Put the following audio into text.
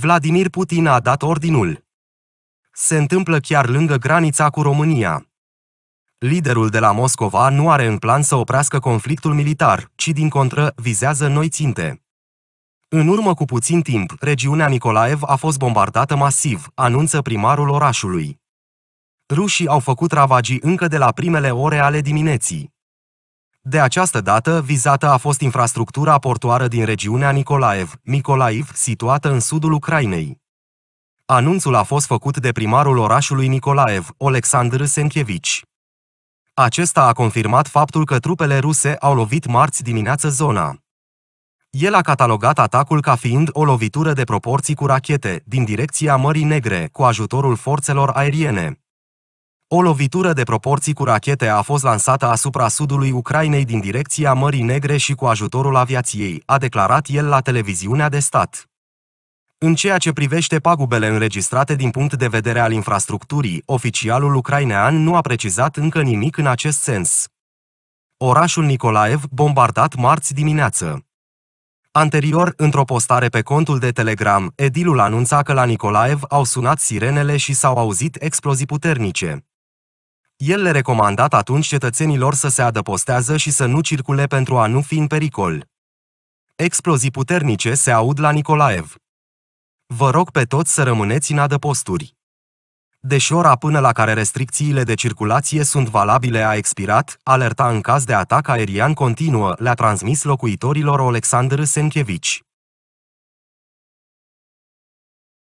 Vladimir Putin a dat ordinul. Se întâmplă chiar lângă granița cu România. Liderul de la Moscova nu are în plan să oprească conflictul militar, ci din contră vizează noi ținte. În urmă cu puțin timp, regiunea Nicolaev a fost bombardată masiv, anunță primarul orașului. Rușii au făcut ravagii încă de la primele ore ale dimineții. De această dată, vizată a fost infrastructura portoară din regiunea Nicolaev, Nicolaiv, situată în sudul Ucrainei. Anunțul a fost făcut de primarul orașului Nicolaev, Oleksandr Senchevici. Acesta a confirmat faptul că trupele ruse au lovit marți dimineață zona. El a catalogat atacul ca fiind o lovitură de proporții cu rachete, din direcția Mării Negre, cu ajutorul forțelor aeriene. O lovitură de proporții cu rachete a fost lansată asupra sudului Ucrainei din direcția Mării Negre și cu ajutorul aviației, a declarat el la televiziunea de stat. În ceea ce privește pagubele înregistrate din punct de vedere al infrastructurii, oficialul ucrainean nu a precizat încă nimic în acest sens. Orașul Nicolaev, bombardat marți dimineață. Anterior, într-o postare pe contul de Telegram, edilul anunța că la Nicolaev au sunat sirenele și s-au auzit explozii puternice. El le recomandat atunci cetățenilor să se adăpostează și să nu circule pentru a nu fi în pericol. Explozii puternice se aud la Nicolaev. Vă rog pe toți să rămâneți în adăposturi. Deși ora până la care restricțiile de circulație sunt valabile a expirat, alerta în caz de atac aerian continuă, le-a transmis locuitorilor Alexandru Senchevici.